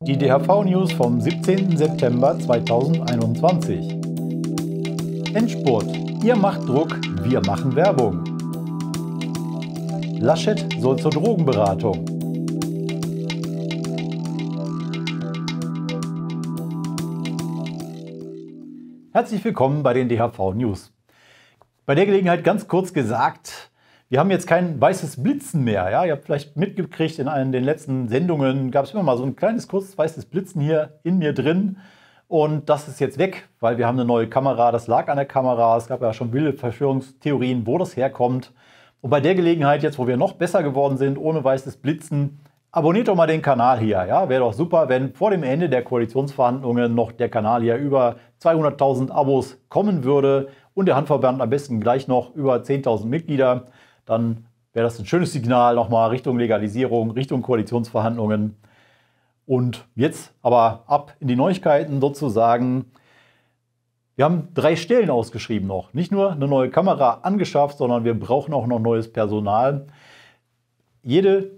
Die DHV-News vom 17. September 2021. Endspurt. Ihr macht Druck, wir machen Werbung. Laschet soll zur Drogenberatung. Herzlich willkommen bei den DHV News. Bei der Gelegenheit ganz kurz gesagt, wir haben jetzt kein weißes Blitzen mehr. Ja? Ihr habt vielleicht mitgekriegt, in einem den letzten Sendungen gab es immer mal so ein kleines, kurzes weißes Blitzen hier in mir drin. Und das ist jetzt weg, weil wir haben eine neue Kamera. Das lag an der Kamera. Es gab ja schon wilde Verschwörungstheorien, wo das herkommt. Und bei der Gelegenheit, jetzt wo wir noch besser geworden sind, ohne weißes Blitzen, abonniert doch mal den Kanal hier. Ja? Wäre doch super, wenn vor dem Ende der Koalitionsverhandlungen noch der Kanal hier über 200.000 Abos kommen würde und der Handverband am besten gleich noch über 10.000 Mitglieder dann wäre das ein schönes Signal nochmal Richtung Legalisierung, Richtung Koalitionsverhandlungen. Und jetzt aber ab in die Neuigkeiten sozusagen. Wir haben drei Stellen ausgeschrieben noch. Nicht nur eine neue Kamera angeschafft, sondern wir brauchen auch noch neues Personal. Jede,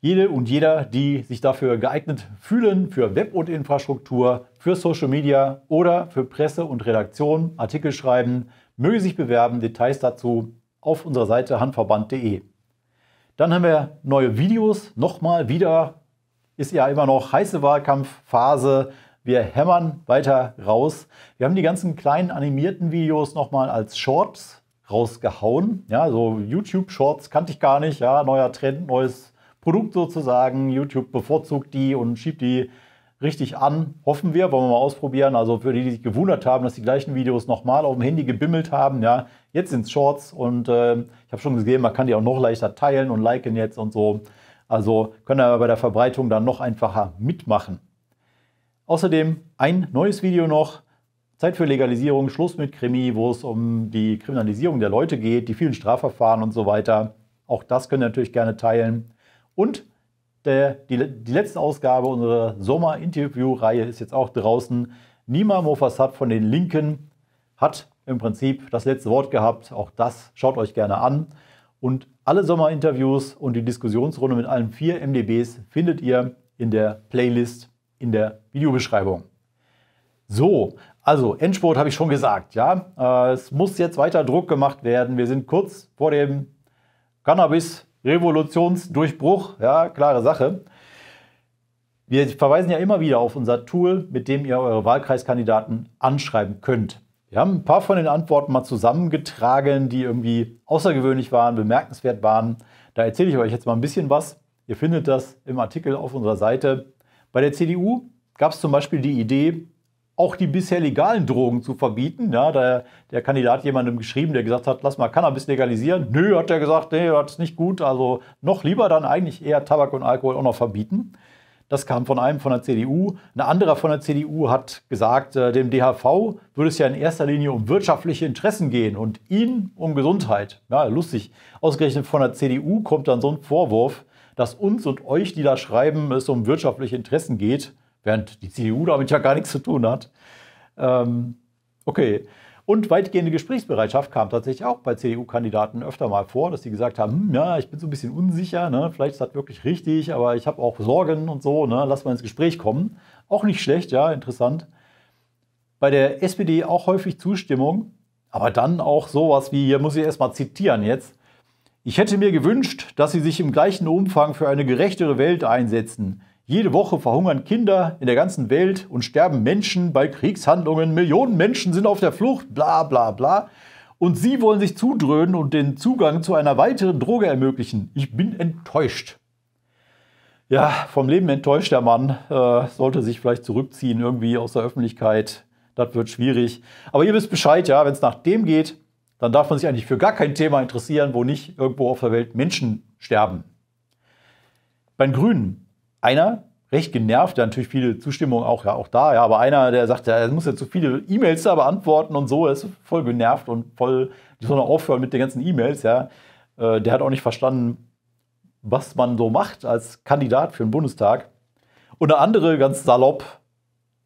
jede und jeder, die sich dafür geeignet fühlen, für Web und Infrastruktur, für Social Media oder für Presse und Redaktion, Artikel schreiben, möge sich bewerben. Details dazu auf unserer Seite handverband.de. Dann haben wir neue Videos, nochmal wieder, ist ja immer noch heiße Wahlkampfphase. Wir hämmern weiter raus. Wir haben die ganzen kleinen animierten Videos nochmal als Shorts rausgehauen. Ja, so YouTube-Shorts kannte ich gar nicht. Ja, neuer Trend, neues Produkt sozusagen. YouTube bevorzugt die und schiebt die richtig an, hoffen wir, wollen wir mal ausprobieren. Also für die, die sich gewundert haben, dass die gleichen Videos nochmal auf dem Handy gebimmelt haben, ja, jetzt sind es Shorts und äh, ich habe schon gesehen, man kann die auch noch leichter teilen und liken jetzt und so. Also können aber bei der Verbreitung dann noch einfacher mitmachen. Außerdem ein neues Video noch. Zeit für Legalisierung, Schluss mit Krimi, wo es um die Kriminalisierung der Leute geht, die vielen Strafverfahren und so weiter. Auch das könnt ihr natürlich gerne teilen. Und der, die, die letzte Ausgabe unserer Sommer-Interview-Reihe ist jetzt auch draußen. Nima Mofassad von den Linken hat im Prinzip das letzte Wort gehabt. Auch das schaut euch gerne an. Und alle Sommerinterviews und die Diskussionsrunde mit allen vier MDBs findet ihr in der Playlist in der Videobeschreibung. So, also Endspurt habe ich schon gesagt, ja. Äh, es muss jetzt weiter Druck gemacht werden. Wir sind kurz vor dem Cannabis Revolutionsdurchbruch, ja, klare Sache. Wir verweisen ja immer wieder auf unser Tool, mit dem ihr eure Wahlkreiskandidaten anschreiben könnt. Wir haben ein paar von den Antworten mal zusammengetragen, die irgendwie außergewöhnlich waren, bemerkenswert waren. Da erzähle ich euch jetzt mal ein bisschen was. Ihr findet das im Artikel auf unserer Seite. Bei der CDU gab es zum Beispiel die Idee, auch die bisher legalen Drogen zu verbieten. Ja, der, der Kandidat hat jemandem geschrieben, der gesagt hat, lass mal Cannabis legalisieren. Nö, hat er gesagt, nee, das ist nicht gut. Also noch lieber dann eigentlich eher Tabak und Alkohol auch noch verbieten. Das kam von einem von der CDU. Ein anderer von der CDU hat gesagt, äh, dem DHV würde es ja in erster Linie um wirtschaftliche Interessen gehen und ihn um Gesundheit. Ja, lustig. Ausgerechnet von der CDU kommt dann so ein Vorwurf, dass uns und euch, die da schreiben, es um wirtschaftliche Interessen geht während die CDU damit ja gar nichts zu tun hat. Ähm, okay. Und weitgehende Gesprächsbereitschaft kam tatsächlich auch bei CDU-Kandidaten öfter mal vor, dass sie gesagt haben, hm, ja, ich bin so ein bisschen unsicher, ne? vielleicht ist das wirklich richtig, aber ich habe auch Sorgen und so, ne? lass mal ins Gespräch kommen. Auch nicht schlecht, ja, interessant. Bei der SPD auch häufig Zustimmung, aber dann auch sowas wie, hier muss ich erstmal zitieren jetzt, ich hätte mir gewünscht, dass Sie sich im gleichen Umfang für eine gerechtere Welt einsetzen. Jede Woche verhungern Kinder in der ganzen Welt und sterben Menschen bei Kriegshandlungen. Millionen Menschen sind auf der Flucht, bla bla bla. Und sie wollen sich zudröhnen und den Zugang zu einer weiteren Droge ermöglichen. Ich bin enttäuscht. Ja, vom Leben enttäuscht der Mann. Äh, sollte sich vielleicht zurückziehen irgendwie aus der Öffentlichkeit. Das wird schwierig. Aber ihr wisst Bescheid, ja, wenn es nach dem geht, dann darf man sich eigentlich für gar kein Thema interessieren, wo nicht irgendwo auf der Welt Menschen sterben. Bei den Grünen einer recht genervt, der natürlich viele Zustimmung auch, ja, auch da, ja, aber einer, der sagt, ja, er muss jetzt so viele E-Mails da beantworten und so, er ist voll genervt und voll, die sollen aufhören mit den ganzen E-Mails, ja. Äh, der hat auch nicht verstanden, was man so macht als Kandidat für den Bundestag. Und der andere, ganz salopp,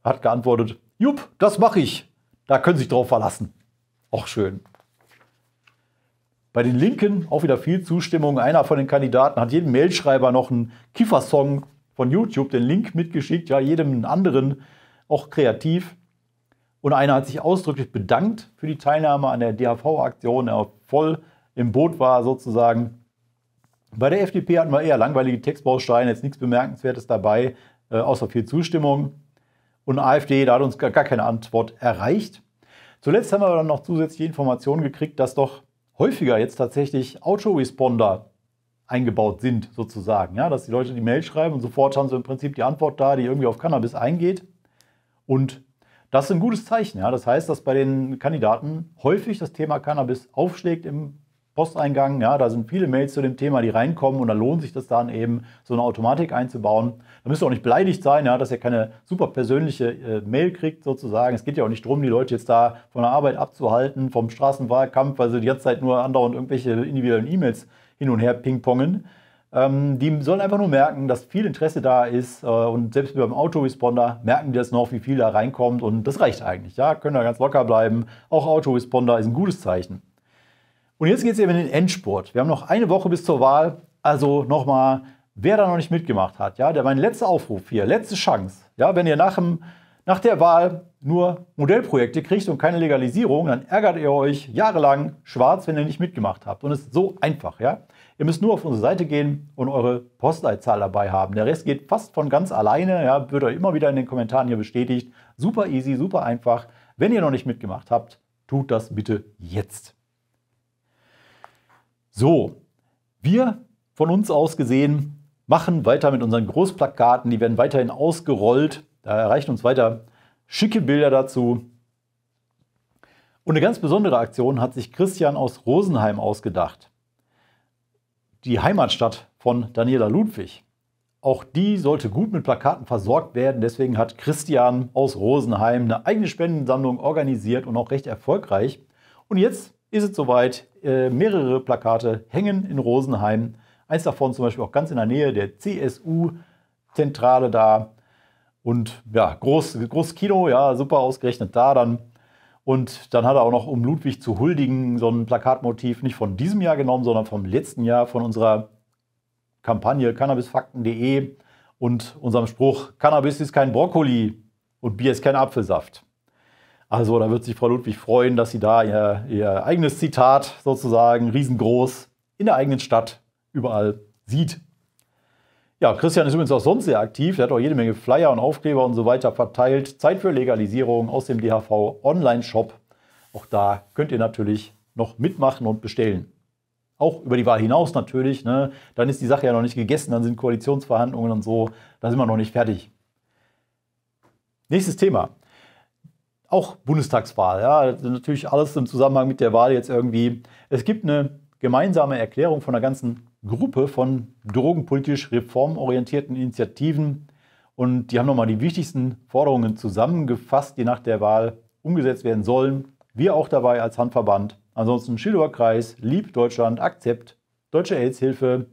hat geantwortet, Jupp, das mache ich. Da können Sie sich drauf verlassen. Auch schön. Bei den Linken auch wieder viel Zustimmung. Einer von den Kandidaten hat jedem Mailschreiber noch einen Kiefer-Song von YouTube den Link mitgeschickt, ja, jedem anderen, auch kreativ. Und einer hat sich ausdrücklich bedankt für die Teilnahme an der DHV-Aktion, er voll im Boot war sozusagen. Bei der FDP hatten wir eher langweilige Textbausteine, jetzt nichts Bemerkenswertes dabei, äh, außer viel Zustimmung. Und AfD, da hat uns gar keine Antwort erreicht. Zuletzt haben wir dann noch zusätzliche Informationen gekriegt, dass doch häufiger jetzt tatsächlich Autoresponder eingebaut sind, sozusagen. Ja, dass die Leute die Mail schreiben und sofort haben sie im Prinzip die Antwort da, die irgendwie auf Cannabis eingeht. Und das ist ein gutes Zeichen. Ja. Das heißt, dass bei den Kandidaten häufig das Thema Cannabis aufschlägt im Posteingang. Ja. Da sind viele Mails zu dem Thema, die reinkommen und da lohnt sich das dann eben, so eine Automatik einzubauen. Da müsst ihr auch nicht beleidigt sein, ja, dass ihr keine super persönliche äh, Mail kriegt sozusagen. Es geht ja auch nicht darum, die Leute jetzt da von der Arbeit abzuhalten, vom Straßenwahlkampf, weil sie die ganze Zeit nur andauernd irgendwelche individuellen E-Mails hin und her pingpongen. Ähm, die sollen einfach nur merken, dass viel Interesse da ist äh, und selbst beim Autoresponder merken die das noch, wie viel da reinkommt und das reicht eigentlich. Ja, können da ganz locker bleiben. Auch Autoresponder ist ein gutes Zeichen. Und jetzt geht es eben in den Endsport. Wir haben noch eine Woche bis zur Wahl, also nochmal, wer da noch nicht mitgemacht hat, ja, der mein letzter Aufruf hier, letzte Chance. Ja, wenn ihr nach dem nach der Wahl nur Modellprojekte kriegt und keine Legalisierung, dann ärgert ihr euch jahrelang schwarz, wenn ihr nicht mitgemacht habt. Und es ist so einfach, ja? Ihr müsst nur auf unsere Seite gehen und eure Postleitzahl dabei haben. Der Rest geht fast von ganz alleine, ja, wird euch immer wieder in den Kommentaren hier bestätigt. Super easy, super einfach. Wenn ihr noch nicht mitgemacht habt, tut das bitte jetzt. So, wir von uns aus gesehen machen weiter mit unseren Großplakaten, die werden weiterhin ausgerollt da erreicht uns weiter schicke Bilder dazu. Und eine ganz besondere Aktion hat sich Christian aus Rosenheim ausgedacht. Die Heimatstadt von Daniela Ludwig. Auch die sollte gut mit Plakaten versorgt werden. Deswegen hat Christian aus Rosenheim eine eigene Spendensammlung organisiert und auch recht erfolgreich. Und jetzt ist es soweit. Äh, mehrere Plakate hängen in Rosenheim. Eins davon zum Beispiel auch ganz in der Nähe der CSU-Zentrale da. Und ja, groß, groß Kino, ja, super ausgerechnet da dann. Und dann hat er auch noch, um Ludwig zu huldigen, so ein Plakatmotiv nicht von diesem Jahr genommen, sondern vom letzten Jahr von unserer Kampagne cannabisfakten.de und unserem Spruch: Cannabis ist kein Brokkoli und Bier ist kein Apfelsaft. Also da wird sich Frau Ludwig freuen, dass sie da ihr, ihr eigenes Zitat sozusagen riesengroß in der eigenen Stadt überall sieht ja, Christian ist übrigens auch sonst sehr aktiv. Er hat auch jede Menge Flyer und Aufkleber und so weiter verteilt. Zeit für Legalisierung aus dem DHV Online-Shop. Auch da könnt ihr natürlich noch mitmachen und bestellen. Auch über die Wahl hinaus natürlich. Ne? Dann ist die Sache ja noch nicht gegessen, dann sind Koalitionsverhandlungen und so. Da sind wir noch nicht fertig. Nächstes Thema. Auch Bundestagswahl. Ja, also natürlich alles im Zusammenhang mit der Wahl jetzt irgendwie. Es gibt eine gemeinsame Erklärung von der ganzen Gruppe von drogenpolitisch reformorientierten Initiativen. Und die haben nochmal die wichtigsten Forderungen zusammengefasst, die nach der Wahl umgesetzt werden sollen. Wir auch dabei als Handverband. Ansonsten Schildower Kreis, Lieb Deutschland, Akzept, Deutsche AIDS-Hilfe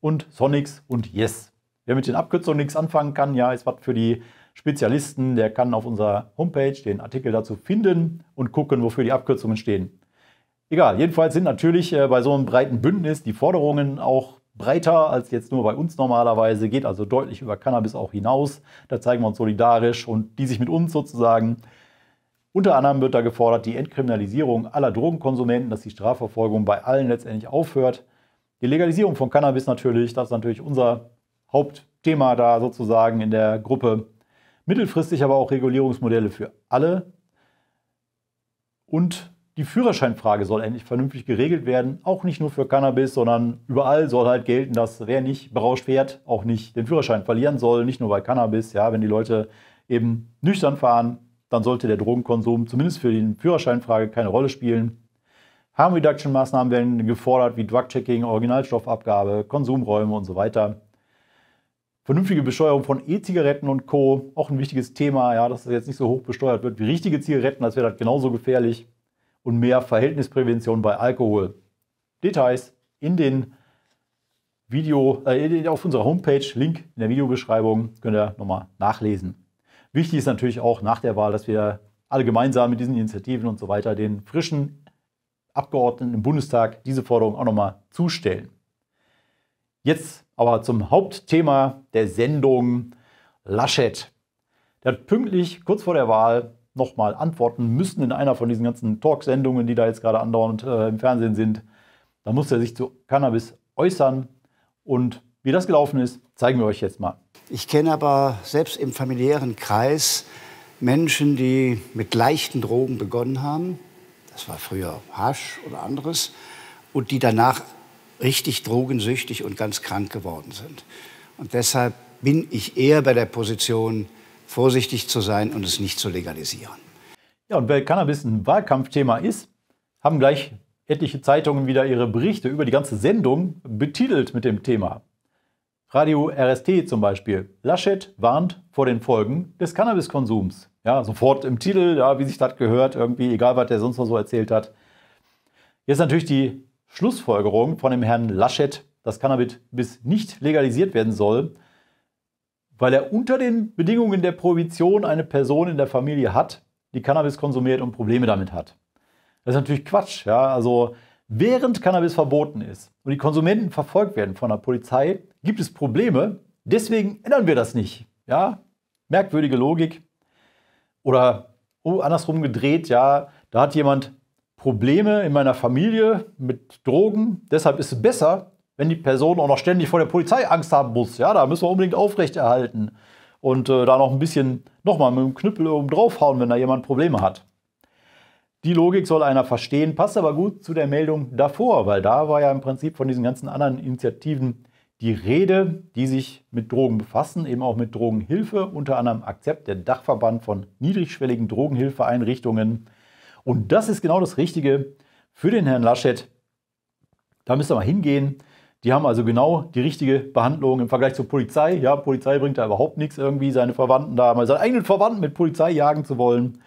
und Sonics und Yes. Wer mit den Abkürzungen nichts anfangen kann, ja, ist was für die Spezialisten. Der kann auf unserer Homepage den Artikel dazu finden und gucken, wofür die Abkürzungen stehen. Egal, jedenfalls sind natürlich äh, bei so einem breiten Bündnis die Forderungen auch breiter als jetzt nur bei uns normalerweise, geht also deutlich über Cannabis auch hinaus. Da zeigen wir uns solidarisch und die sich mit uns sozusagen. Unter anderem wird da gefordert, die Entkriminalisierung aller Drogenkonsumenten, dass die Strafverfolgung bei allen letztendlich aufhört. Die Legalisierung von Cannabis natürlich, das ist natürlich unser Hauptthema da sozusagen in der Gruppe. Mittelfristig aber auch Regulierungsmodelle für alle und die Führerscheinfrage soll endlich vernünftig geregelt werden, auch nicht nur für Cannabis, sondern überall soll halt gelten, dass wer nicht berauscht fährt, auch nicht den Führerschein verlieren soll, nicht nur bei Cannabis. Ja, wenn die Leute eben nüchtern fahren, dann sollte der Drogenkonsum zumindest für die Führerscheinfrage keine Rolle spielen. Harm Reduction Maßnahmen werden gefordert, wie Drug-Checking, Originalstoffabgabe, Konsumräume und so weiter. Vernünftige Besteuerung von E-Zigaretten und Co. Auch ein wichtiges Thema, ja, dass das jetzt nicht so hoch besteuert wird wie richtige Zigaretten, das wäre das halt genauso gefährlich und mehr Verhältnisprävention bei Alkohol. Details in den Video, äh, auf unserer Homepage, Link in der Videobeschreibung, könnt ihr nochmal nachlesen. Wichtig ist natürlich auch nach der Wahl, dass wir alle gemeinsam mit diesen Initiativen und so weiter den frischen Abgeordneten im Bundestag diese Forderung auch nochmal zustellen. Jetzt aber zum Hauptthema der Sendung Laschet. Der hat pünktlich kurz vor der Wahl nochmal antworten müssen in einer von diesen ganzen Talksendungen, die da jetzt gerade andauernd äh, im Fernsehen sind. Da muss er sich zu Cannabis äußern. Und wie das gelaufen ist, zeigen wir euch jetzt mal. Ich kenne aber selbst im familiären Kreis Menschen, die mit leichten Drogen begonnen haben. Das war früher Hasch oder anderes. Und die danach richtig drogensüchtig und ganz krank geworden sind. Und deshalb bin ich eher bei der Position, vorsichtig zu sein und es nicht zu legalisieren. Ja, und weil Cannabis ein Wahlkampfthema ist, haben gleich etliche Zeitungen wieder ihre Berichte über die ganze Sendung betitelt mit dem Thema. Radio RST zum Beispiel. Laschet warnt vor den Folgen des Cannabiskonsums. Ja, sofort im Titel, ja, wie sich das gehört, irgendwie, egal was der sonst noch so erzählt hat. Jetzt natürlich die Schlussfolgerung von dem Herrn Laschet, dass Cannabis nicht legalisiert werden soll, weil er unter den Bedingungen der Prohibition eine Person in der Familie hat, die Cannabis konsumiert und Probleme damit hat. Das ist natürlich Quatsch. Ja? Also während Cannabis verboten ist und die Konsumenten verfolgt werden von der Polizei, gibt es Probleme. Deswegen ändern wir das nicht. Ja? Merkwürdige Logik. Oder oh, andersrum gedreht, ja, da hat jemand Probleme in meiner Familie mit Drogen. Deshalb ist es besser, wenn die Person auch noch ständig vor der Polizei Angst haben muss. Ja, da müssen wir unbedingt aufrechterhalten und äh, da noch ein bisschen nochmal mit dem Knüppel oben draufhauen, wenn da jemand Probleme hat. Die Logik soll einer verstehen, passt aber gut zu der Meldung davor, weil da war ja im Prinzip von diesen ganzen anderen Initiativen die Rede, die sich mit Drogen befassen, eben auch mit Drogenhilfe, unter anderem Akzept, der Dachverband von niedrigschwelligen Drogenhilfeeinrichtungen. Und das ist genau das Richtige für den Herrn Laschet. Da müsst ihr mal hingehen. Die haben also genau die richtige Behandlung im Vergleich zur Polizei. Ja, Polizei bringt da überhaupt nichts, irgendwie seine Verwandten da, mal seinen eigenen Verwandten mit Polizei jagen zu wollen.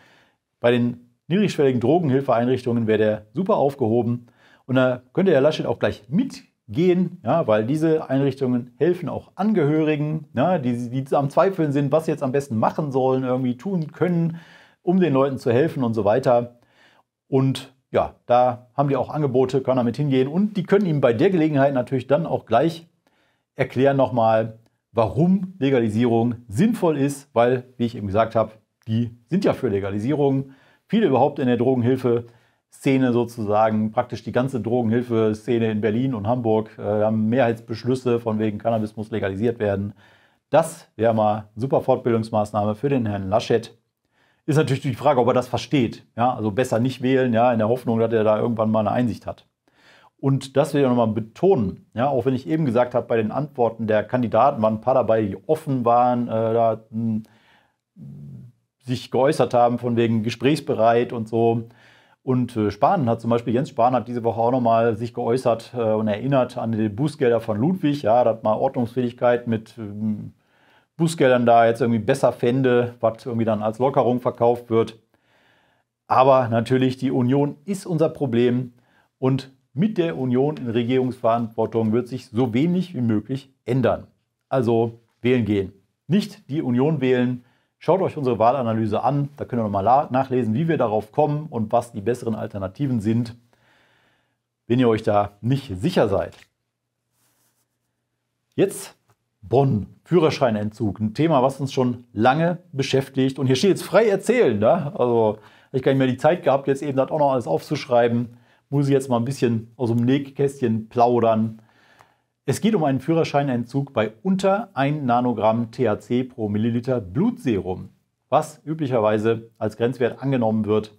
Bei den niedrigschwelligen Drogenhilfeeinrichtungen wäre der super aufgehoben. Und da könnte Herr Laschet auch gleich mitgehen, ja, weil diese Einrichtungen helfen auch Angehörigen, ja, die, die am Zweifeln sind, was sie jetzt am besten machen sollen, irgendwie tun können, um den Leuten zu helfen und so weiter. Und ja, da haben die auch Angebote, können damit hingehen und die können ihm bei der Gelegenheit natürlich dann auch gleich erklären nochmal, warum Legalisierung sinnvoll ist, weil, wie ich eben gesagt habe, die sind ja für Legalisierung. Viele überhaupt in der Drogenhilfe-Szene sozusagen, praktisch die ganze Drogenhilfe-Szene in Berlin und Hamburg äh, haben Mehrheitsbeschlüsse von wegen Cannabis muss legalisiert werden. Das wäre mal super Fortbildungsmaßnahme für den Herrn Laschet ist natürlich die Frage, ob er das versteht. Ja, also besser nicht wählen, ja, in der Hoffnung, dass er da irgendwann mal eine Einsicht hat. Und das will ich nochmal betonen, ja, auch wenn ich eben gesagt habe, bei den Antworten der Kandidaten waren ein paar dabei, die offen waren, äh, da, mh, hm, sich geäußert haben von wegen gesprächsbereit und so. Und äh, Spahn hat zum Beispiel, Jens Spahn hat diese Woche auch nochmal sich geäußert äh, und erinnert an die Bußgelder von Ludwig, ja, hat mal Ordnungsfähigkeit mit ähm, Bußgeldern da jetzt irgendwie besser fände, was irgendwie dann als Lockerung verkauft wird. Aber natürlich, die Union ist unser Problem und mit der Union in Regierungsverantwortung wird sich so wenig wie möglich ändern. Also wählen gehen. Nicht die Union wählen. Schaut euch unsere Wahlanalyse an. Da könnt ihr nochmal nachlesen, wie wir darauf kommen und was die besseren Alternativen sind, wenn ihr euch da nicht sicher seid. Jetzt Bonn. Führerscheinentzug, ein Thema, was uns schon lange beschäftigt. Und hier steht jetzt frei erzählen. Ne? Also ich gar nicht mehr die Zeit gehabt, jetzt eben das auch noch alles aufzuschreiben. Muss ich jetzt mal ein bisschen aus dem Nähkästchen plaudern. Es geht um einen Führerscheinentzug bei unter 1 Nanogramm THC pro Milliliter Blutserum, was üblicherweise als Grenzwert angenommen wird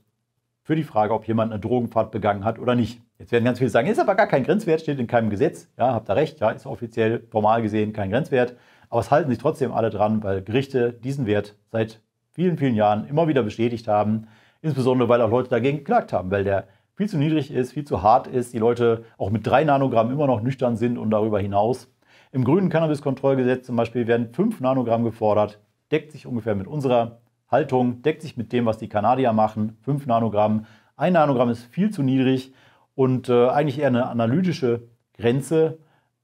für die Frage, ob jemand eine Drogenfahrt begangen hat oder nicht. Jetzt werden ganz viele sagen, ist aber gar kein Grenzwert, steht in keinem Gesetz. Ja, habt ihr recht, ja, ist offiziell formal gesehen kein Grenzwert. Aber es halten sich trotzdem alle dran, weil Gerichte diesen Wert seit vielen, vielen Jahren immer wieder bestätigt haben. Insbesondere, weil auch Leute dagegen geklagt haben, weil der viel zu niedrig ist, viel zu hart ist, die Leute auch mit drei Nanogramm immer noch nüchtern sind und darüber hinaus. Im grünen Cannabiskontrollgesetz zum Beispiel werden fünf Nanogramm gefordert, deckt sich ungefähr mit unserer Haltung, deckt sich mit dem, was die Kanadier machen, fünf Nanogramm. Ein Nanogramm ist viel zu niedrig und äh, eigentlich eher eine analytische Grenze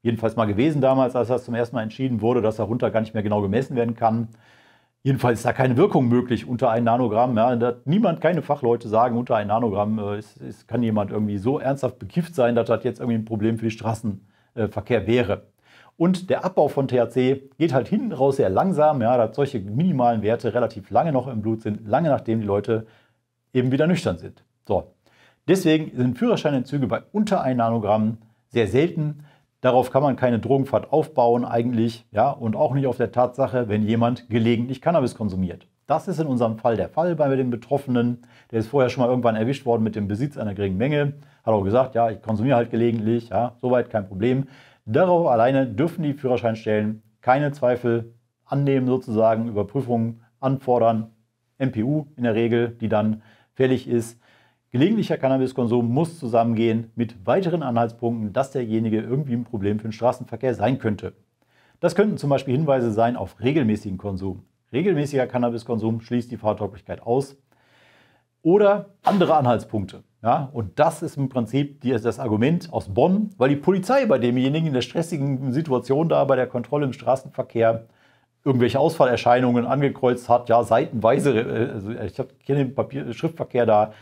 jedenfalls mal gewesen damals, als das zum ersten Mal entschieden wurde, dass darunter gar nicht mehr genau gemessen werden kann. Jedenfalls ist da keine Wirkung möglich unter ein Nanogramm. Ja. niemand, keine Fachleute sagen, unter ein Nanogramm äh, ist, ist, kann jemand irgendwie so ernsthaft bekifft sein, dass das jetzt irgendwie ein Problem für den Straßenverkehr äh, wäre. Und der Abbau von THC geht halt hinten raus sehr langsam, ja, da solche minimalen Werte relativ lange noch im Blut sind, lange nachdem die Leute eben wieder nüchtern sind. So. Deswegen sind Führerscheinentzüge bei unter 1 Nanogramm sehr selten. Darauf kann man keine Drogenfahrt aufbauen eigentlich, ja, und auch nicht auf der Tatsache, wenn jemand gelegentlich Cannabis konsumiert. Das ist in unserem Fall der Fall bei dem Betroffenen. Der ist vorher schon mal irgendwann erwischt worden mit dem Besitz einer geringen Menge. Hat auch gesagt, ja, ich konsumiere halt gelegentlich, ja, soweit kein Problem. Darauf alleine dürfen die Führerscheinstellen keine Zweifel annehmen, sozusagen, Überprüfungen anfordern. MPU in der Regel, die dann fällig ist. Gelegentlicher Cannabiskonsum muss zusammengehen mit weiteren Anhaltspunkten, dass derjenige irgendwie ein Problem für den Straßenverkehr sein könnte. Das könnten zum Beispiel Hinweise sein auf regelmäßigen Konsum. Regelmäßiger Cannabiskonsum schließt die Fahrtauglichkeit aus. Oder andere Anhaltspunkte. Ja, und das ist im Prinzip das Argument aus Bonn, weil die Polizei bei demjenigen in der stressigen Situation da bei der Kontrolle im Straßenverkehr irgendwelche Ausfallerscheinungen angekreuzt hat, ja, seitenweise, äh, also ich kenne den Papier, Schriftverkehr da,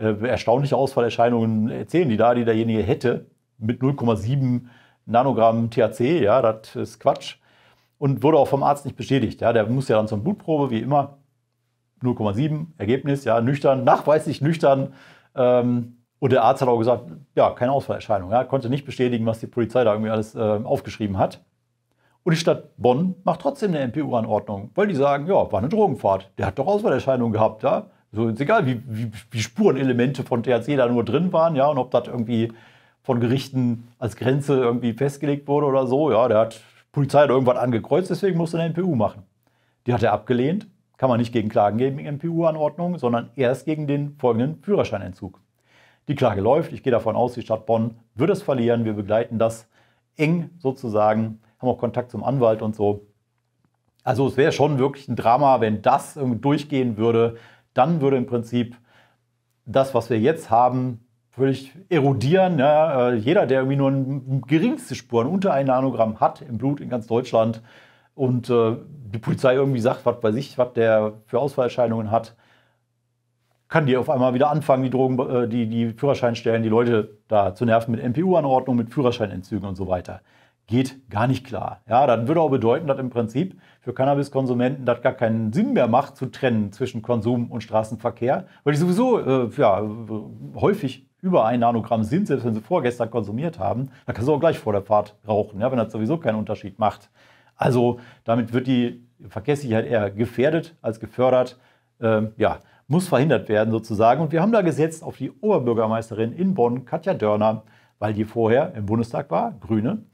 äh, erstaunliche Ausfallerscheinungen erzählen die da, die derjenige hätte, mit 0,7 Nanogramm THC, ja, das ist Quatsch. Und wurde auch vom Arzt nicht bestätigt. Ja, der muss ja dann zur Blutprobe, wie immer. 0,7 Ergebnis, ja, nüchtern, nachweislich nüchtern. Ähm, und der Arzt hat auch gesagt, ja, keine Ausfallerscheinung. Ja, konnte nicht bestätigen, was die Polizei da irgendwie alles äh, aufgeschrieben hat. Und die Stadt Bonn macht trotzdem eine MPU-Anordnung, weil die sagen, ja, war eine Drogenfahrt. Der hat doch Ausfallerscheinungen gehabt, ja. So ist egal, wie, wie, wie Spurenelemente von THC da nur drin waren, ja, und ob das irgendwie von Gerichten als Grenze irgendwie festgelegt wurde oder so. Ja, der hat Polizei hat irgendwas angekreuzt, deswegen musste er eine NPU machen. Die hat er abgelehnt. Kann man nicht gegen Klagen geben, gegen npu anordnung sondern erst gegen den folgenden Führerscheinentzug. Die Klage läuft. Ich gehe davon aus, die Stadt Bonn wird es verlieren. Wir begleiten das eng sozusagen, haben auch Kontakt zum Anwalt und so. Also es wäre schon wirklich ein Drama, wenn das durchgehen würde dann würde im Prinzip das, was wir jetzt haben, völlig erodieren. Ja, äh, jeder, der irgendwie nur eine geringste Spuren unter ein Nanogramm hat im Blut in ganz Deutschland und äh, die Polizei irgendwie sagt, was bei sich, was der für Ausfallerscheinungen hat, kann die auf einmal wieder anfangen, die Drogen, äh, die, die Führerscheinstellen, die Leute da zu nerven mit MPU-Anordnung, mit Führerscheinentzügen und so weiter geht gar nicht klar. Ja, das würde auch bedeuten, dass im Prinzip für Cannabiskonsumenten das gar keinen Sinn mehr macht, zu trennen zwischen Konsum und Straßenverkehr, weil die sowieso äh, ja, häufig über ein Nanogramm sind, selbst wenn sie vorgestern konsumiert haben, dann kannst du auch gleich vor der Fahrt rauchen, ja, wenn das sowieso keinen Unterschied macht. Also damit wird die Verkehrssicherheit eher gefährdet als gefördert. Ähm, ja, muss verhindert werden sozusagen. Und wir haben da gesetzt auf die Oberbürgermeisterin in Bonn, Katja Dörner, weil die vorher im Bundestag war, Grüne,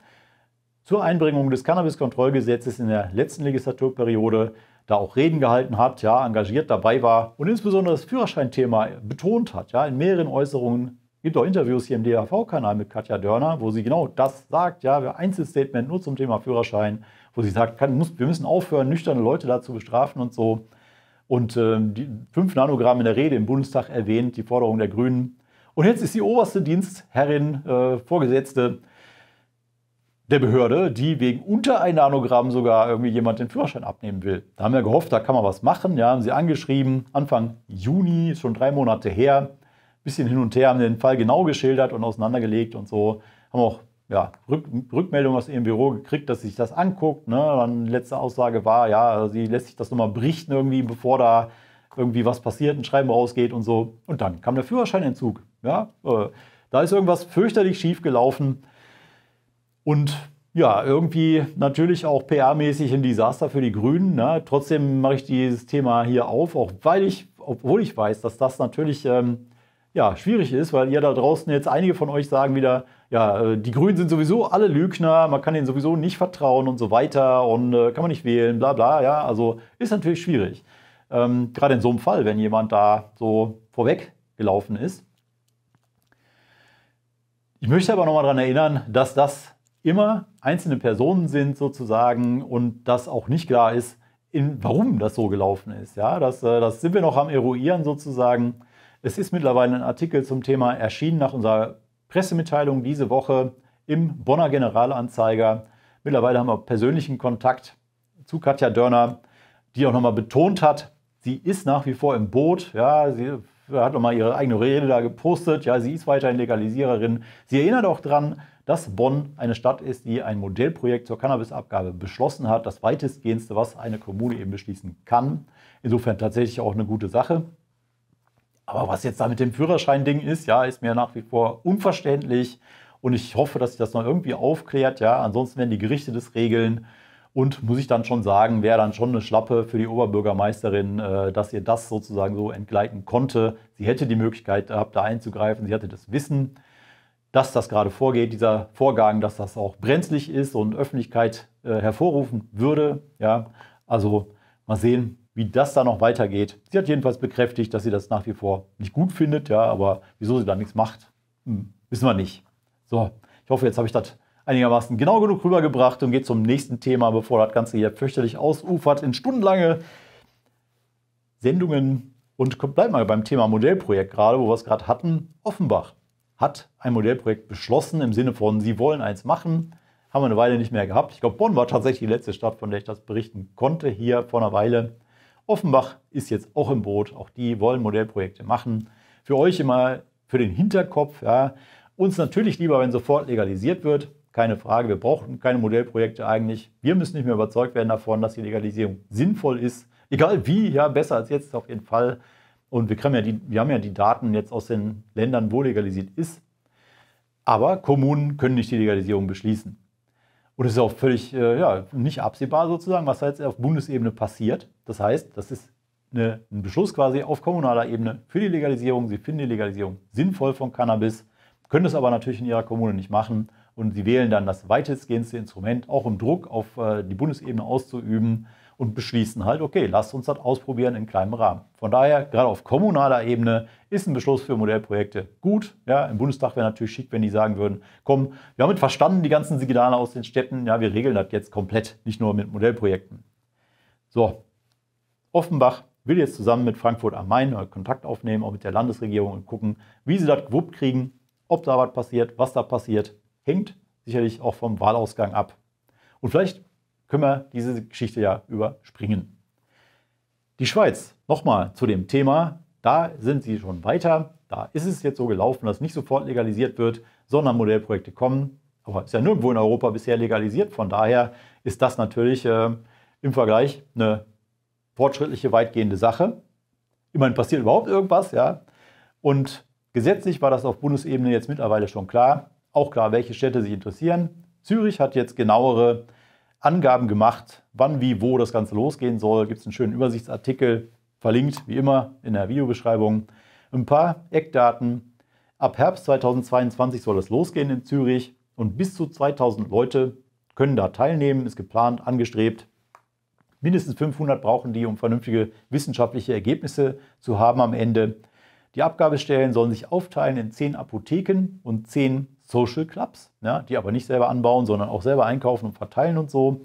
zur Einbringung des Cannabiskontrollgesetzes in der letzten Legislaturperiode da auch Reden gehalten hat, ja, engagiert dabei war und insbesondere das Führerscheinthema betont hat, ja, in mehreren Äußerungen. Gibt auch Interviews hier im dhv kanal mit Katja Dörner, wo sie genau das sagt, ja, Einzelstatement nur zum Thema Führerschein, wo sie sagt, kann, muss, wir müssen aufhören, nüchterne Leute dazu bestrafen und so. Und äh, die 5 Nanogramm in der Rede im Bundestag erwähnt, die Forderung der Grünen. Und jetzt ist die oberste Dienstherrin, äh, Vorgesetzte, der Behörde, die wegen unter ein Nanogramm sogar irgendwie jemand den Führerschein abnehmen will. Da haben wir gehofft, da kann man was machen. Ja, haben sie angeschrieben, Anfang Juni, schon drei Monate her. Bisschen hin und her, haben den Fall genau geschildert und auseinandergelegt und so. Haben auch ja, Rück Rückmeldung aus ihrem Büro gekriegt, dass sie sich das anguckt. Ne? Dann letzte Aussage war, ja, sie lässt sich das nochmal berichten irgendwie, bevor da irgendwie was passiert, ein Schreiben rausgeht und so. Und dann kam der Führerscheinentzug. Ja, äh, da ist irgendwas fürchterlich schief gelaufen. Und ja, irgendwie natürlich auch PR-mäßig ein Desaster für die Grünen. Ne? Trotzdem mache ich dieses Thema hier auf, auch weil ich, obwohl ich weiß, dass das natürlich ähm, ja, schwierig ist, weil ihr da draußen jetzt einige von euch sagen wieder, ja, äh, die Grünen sind sowieso alle Lügner, man kann denen sowieso nicht vertrauen und so weiter und äh, kann man nicht wählen, bla bla, ja, also ist natürlich schwierig. Ähm, Gerade in so einem Fall, wenn jemand da so vorweggelaufen ist. Ich möchte aber nochmal daran erinnern, dass das immer einzelne Personen sind sozusagen und das auch nicht klar ist, in, warum das so gelaufen ist. Ja, das, äh, das sind wir noch am Eruieren sozusagen. Es ist mittlerweile ein Artikel zum Thema erschienen nach unserer Pressemitteilung diese Woche im Bonner Generalanzeiger. Mittlerweile haben wir persönlichen Kontakt zu Katja Dörner, die auch nochmal betont hat, sie ist nach wie vor im Boot. Ja, sie hat nochmal ihre eigene Rede da gepostet. Ja, sie ist weiterhin Legalisiererin. Sie erinnert auch daran, dass Bonn eine Stadt ist, die ein Modellprojekt zur Cannabisabgabe beschlossen hat. Das weitestgehendste, was eine Kommune eben beschließen kann. Insofern tatsächlich auch eine gute Sache. Aber was jetzt da mit dem Führerschein-Ding ist, ja, ist mir nach wie vor unverständlich. Und ich hoffe, dass sich das noch irgendwie aufklärt. Ja, ansonsten werden die Gerichte das regeln. Und muss ich dann schon sagen, wäre dann schon eine Schlappe für die Oberbürgermeisterin, äh, dass ihr das sozusagen so entgleiten konnte. Sie hätte die Möglichkeit gehabt, da einzugreifen. Sie hatte das Wissen dass das gerade vorgeht, dieser Vorgang, dass das auch brenzlig ist und Öffentlichkeit äh, hervorrufen würde. Ja, also mal sehen, wie das da noch weitergeht. Sie hat jedenfalls bekräftigt, dass sie das nach wie vor nicht gut findet, ja, aber wieso sie da nichts macht, hm, wissen wir nicht. So, ich hoffe, jetzt habe ich das einigermaßen genau genug rübergebracht und gehe zum nächsten Thema, bevor das Ganze hier fürchterlich ausufert in stundenlange Sendungen. Und bleib mal beim Thema Modellprojekt gerade, wo wir es gerade hatten, Offenbach hat ein Modellprojekt beschlossen im Sinne von, sie wollen eins machen. Haben wir eine Weile nicht mehr gehabt. Ich glaube, Bonn war tatsächlich die letzte Stadt, von der ich das berichten konnte, hier vor einer Weile. Offenbach ist jetzt auch im Boot. Auch die wollen Modellprojekte machen. Für euch immer für den Hinterkopf. Ja. Uns natürlich lieber, wenn sofort legalisiert wird. Keine Frage, wir brauchen keine Modellprojekte eigentlich. Wir müssen nicht mehr überzeugt werden davon, dass die Legalisierung sinnvoll ist. Egal wie, ja, besser als jetzt auf jeden Fall. Und wir, ja die, wir haben ja die Daten jetzt aus den Ländern, wo legalisiert ist. Aber Kommunen können nicht die Legalisierung beschließen. Und es ist auch völlig äh, ja, nicht absehbar sozusagen, was da jetzt auf Bundesebene passiert. Das heißt, das ist eine, ein Beschluss quasi auf kommunaler Ebene für die Legalisierung. Sie finden die Legalisierung sinnvoll von Cannabis, können es aber natürlich in ihrer Kommune nicht machen. Und sie wählen dann das weitestgehendste Instrument, auch um Druck auf äh, die Bundesebene auszuüben, und beschließen halt, okay, lasst uns das ausprobieren in kleinem Rahmen. Von daher, gerade auf kommunaler Ebene ist ein Beschluss für Modellprojekte gut. Ja, Im Bundestag wäre natürlich schick, wenn die sagen würden, komm, wir haben mit verstanden, die ganzen Signale aus den Städten, ja, wir regeln das jetzt komplett, nicht nur mit Modellprojekten. So, Offenbach will jetzt zusammen mit Frankfurt am Main Kontakt aufnehmen, auch mit der Landesregierung und gucken, wie sie das gewuppt kriegen, ob da was passiert, was da passiert, hängt sicherlich auch vom Wahlausgang ab. Und vielleicht können wir diese Geschichte ja überspringen. Die Schweiz, nochmal zu dem Thema, da sind sie schon weiter. Da ist es jetzt so gelaufen, dass nicht sofort legalisiert wird, sondern Modellprojekte kommen. Aber ist ja nirgendwo in Europa bisher legalisiert. Von daher ist das natürlich äh, im Vergleich eine fortschrittliche, weitgehende Sache. Immerhin passiert überhaupt irgendwas, ja. Und gesetzlich war das auf Bundesebene jetzt mittlerweile schon klar. Auch klar, welche Städte sich interessieren. Zürich hat jetzt genauere Angaben gemacht, wann, wie, wo das Ganze losgehen soll. Gibt es einen schönen Übersichtsartikel, verlinkt wie immer in der Videobeschreibung. Ein paar Eckdaten. Ab Herbst 2022 soll es losgehen in Zürich und bis zu 2000 Leute können da teilnehmen, ist geplant, angestrebt. Mindestens 500 brauchen die, um vernünftige wissenschaftliche Ergebnisse zu haben am Ende. Die Abgabestellen sollen sich aufteilen in 10 Apotheken und 10 Social Clubs, ja, die aber nicht selber anbauen, sondern auch selber einkaufen und verteilen und so.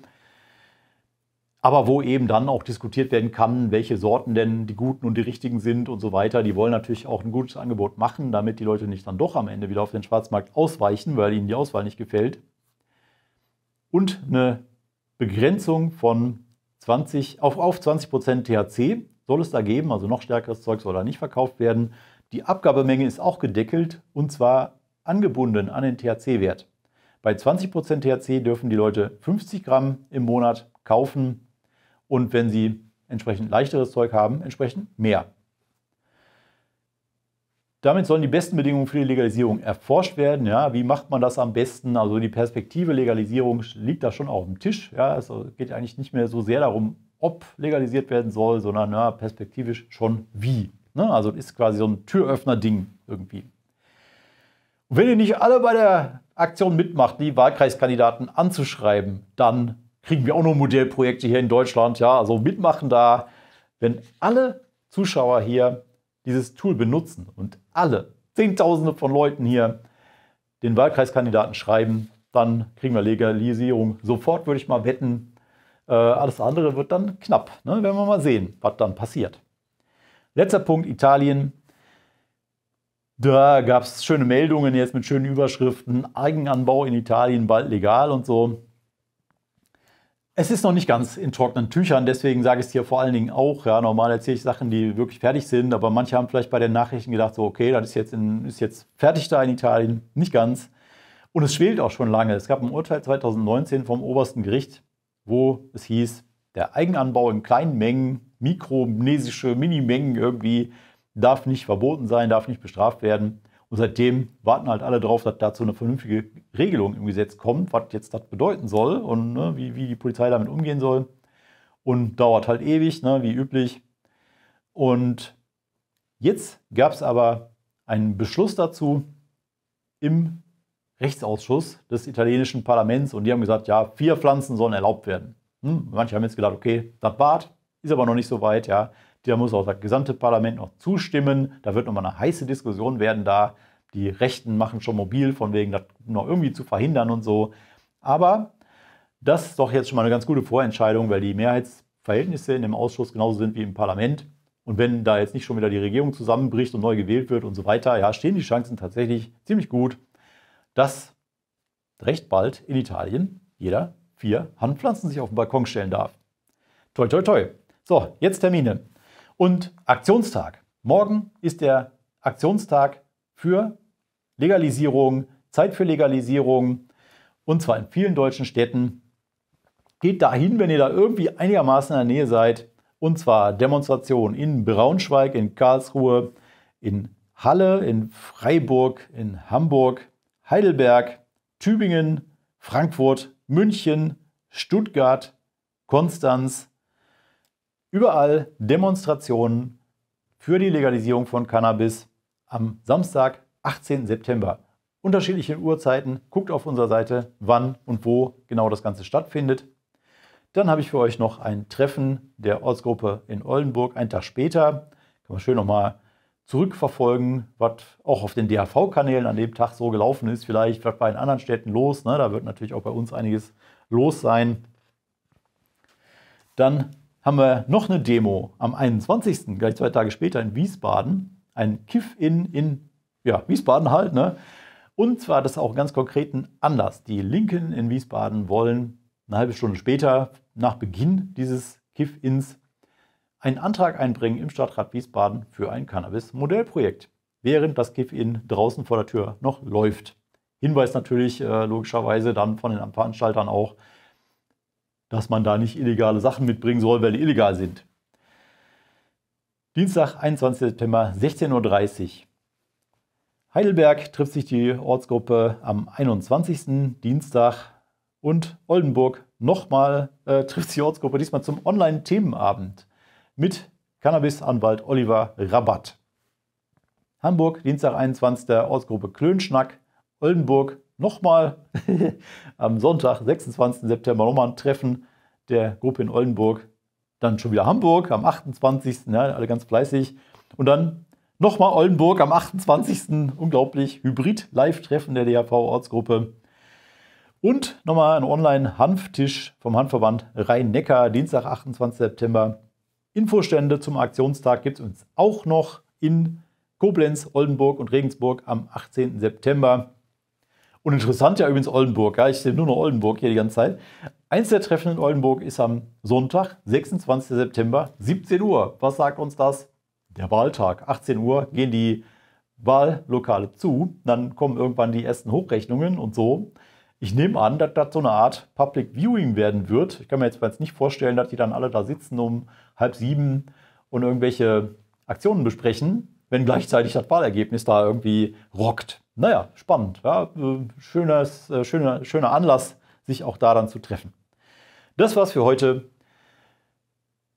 Aber wo eben dann auch diskutiert werden kann, welche Sorten denn die guten und die richtigen sind und so weiter. Die wollen natürlich auch ein gutes Angebot machen, damit die Leute nicht dann doch am Ende wieder auf den Schwarzmarkt ausweichen, weil ihnen die Auswahl nicht gefällt. Und eine Begrenzung von 20, auf, auf 20% THC soll es da geben, also noch stärkeres Zeug soll da nicht verkauft werden. Die Abgabemenge ist auch gedeckelt und zwar angebunden an den THC-Wert. Bei 20% THC dürfen die Leute 50 Gramm im Monat kaufen und wenn sie entsprechend leichteres Zeug haben, entsprechend mehr. Damit sollen die besten Bedingungen für die Legalisierung erforscht werden. Ja, wie macht man das am besten? Also die Perspektive Legalisierung liegt da schon auf dem Tisch. Ja, es geht eigentlich nicht mehr so sehr darum, ob legalisiert werden soll, sondern ja, perspektivisch schon wie. Ne? Also ist quasi so ein Türöffner-Ding irgendwie. Und wenn ihr nicht alle bei der Aktion mitmacht, die Wahlkreiskandidaten anzuschreiben, dann kriegen wir auch noch Modellprojekte hier in Deutschland. Ja, also mitmachen da. Wenn alle Zuschauer hier dieses Tool benutzen und alle Zehntausende von Leuten hier den Wahlkreiskandidaten schreiben, dann kriegen wir Legalisierung sofort, würde ich mal wetten. Äh, alles andere wird dann knapp. Ne? Werden wir mal sehen, was dann passiert. Letzter Punkt, Italien. Da gab es schöne Meldungen jetzt mit schönen Überschriften. Eigenanbau in Italien bald legal und so. Es ist noch nicht ganz in trockenen Tüchern, deswegen sage ich es hier vor allen Dingen auch. Ja, normal erzähle ich Sachen, die wirklich fertig sind, aber manche haben vielleicht bei den Nachrichten gedacht, so, okay, das ist jetzt, in, ist jetzt fertig da in Italien. Nicht ganz. Und es schwelt auch schon lange. Es gab ein Urteil 2019 vom obersten Gericht, wo es hieß, der Eigenanbau in kleinen Mengen, mikronesische Minimengen irgendwie, darf nicht verboten sein, darf nicht bestraft werden. Und seitdem warten halt alle darauf, dass dazu eine vernünftige Regelung im Gesetz kommt, was jetzt das bedeuten soll und ne, wie, wie die Polizei damit umgehen soll. Und dauert halt ewig, ne, wie üblich. Und jetzt gab es aber einen Beschluss dazu im Rechtsausschuss des italienischen Parlaments und die haben gesagt, ja, vier Pflanzen sollen erlaubt werden. Hm, manche haben jetzt gedacht, okay, das wart, ist aber noch nicht so weit, ja. Da muss auch das gesamte Parlament noch zustimmen. Da wird nochmal eine heiße Diskussion werden da. Die Rechten machen schon mobil, von wegen das noch irgendwie zu verhindern und so. Aber das ist doch jetzt schon mal eine ganz gute Vorentscheidung, weil die Mehrheitsverhältnisse in dem Ausschuss genauso sind wie im Parlament. Und wenn da jetzt nicht schon wieder die Regierung zusammenbricht und neu gewählt wird und so weiter, ja, stehen die Chancen tatsächlich ziemlich gut, dass recht bald in Italien jeder vier Handpflanzen sich auf den Balkon stellen darf. Toi, toi, toi. So, jetzt Termine und Aktionstag. Morgen ist der Aktionstag für Legalisierung, Zeit für Legalisierung und zwar in vielen deutschen Städten. Geht dahin, wenn ihr da irgendwie einigermaßen in der Nähe seid. Und zwar Demonstrationen in Braunschweig, in Karlsruhe, in Halle, in Freiburg, in Hamburg, Heidelberg, Tübingen, Frankfurt, München, Stuttgart, Konstanz, überall Demonstrationen für die Legalisierung von Cannabis am Samstag, 18. September. Unterschiedliche Uhrzeiten. Guckt auf unserer Seite, wann und wo genau das Ganze stattfindet. Dann habe ich für euch noch ein Treffen der Ortsgruppe in Oldenburg, einen Tag später. Kann man schön nochmal zurückverfolgen, was auch auf den DHV-Kanälen an dem Tag so gelaufen ist. Vielleicht was bei den anderen Städten los. Ne? Da wird natürlich auch bei uns einiges los sein. Dann haben wir noch eine Demo am 21., gleich zwei Tage später in Wiesbaden. Ein Kiff-In in ja, Wiesbaden halt. Ne? Und zwar das auch ganz konkreten Anlass. Die Linken in Wiesbaden wollen eine halbe Stunde später, nach Beginn dieses Kiff-Ins, einen Antrag einbringen im Stadtrat Wiesbaden für ein Cannabis-Modellprojekt, während das Kiff-In draußen vor der Tür noch läuft. Hinweis natürlich äh, logischerweise dann von den Veranstaltern auch, dass man da nicht illegale Sachen mitbringen soll, weil die illegal sind. Dienstag, 21. September, 16.30 Uhr. Heidelberg trifft sich die Ortsgruppe am 21. Dienstag und Oldenburg nochmal äh, trifft die Ortsgruppe diesmal zum Online-Themenabend mit Cannabis-Anwalt Oliver Rabatt. Hamburg, Dienstag 21. Ortsgruppe Klönschnack, Oldenburg nochmal am Sonntag, 26. September, nochmal ein Treffen der Gruppe in Oldenburg. Dann schon wieder Hamburg am 28. Ja, alle ganz fleißig. Und dann nochmal Oldenburg am 28. Unglaublich. Hybrid-Live-Treffen der DHV-Ortsgruppe. Und nochmal ein Online-Hanftisch vom Handverband Rhein-Neckar, Dienstag, 28. September. Infostände zum Aktionstag gibt es uns auch noch in Koblenz, Oldenburg und Regensburg am 18. September. Und interessant ja übrigens Oldenburg. Ja, ich sehe nur noch Oldenburg hier die ganze Zeit. Eins der Treffen in Oldenburg ist am Sonntag, 26. September, 17 Uhr. Was sagt uns das? Der Wahltag. 18 Uhr gehen die Wahllokale zu. Dann kommen irgendwann die ersten Hochrechnungen und so. Ich nehme an, dass das so eine Art Public Viewing werden wird. Ich kann mir jetzt nicht vorstellen, dass die dann alle da sitzen um halb sieben und irgendwelche Aktionen besprechen, wenn gleichzeitig das Wahlergebnis da irgendwie rockt naja, spannend. Ja? Äh, schönes, äh, schöner, schöner Anlass, sich auch daran zu treffen. Das war's für heute.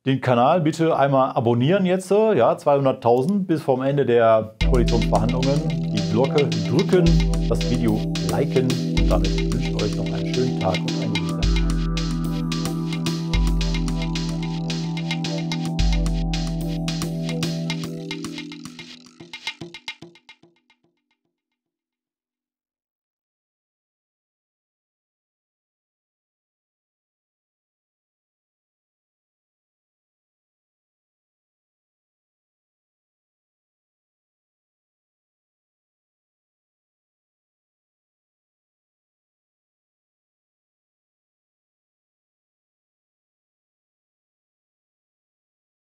Den Kanal bitte einmal abonnieren jetzt, äh, ja, 200.000 bis vom Ende der Koalitionsverhandlungen. Die Glocke drücken, das Video liken und damit wünsche ich euch noch einen schönen Tag und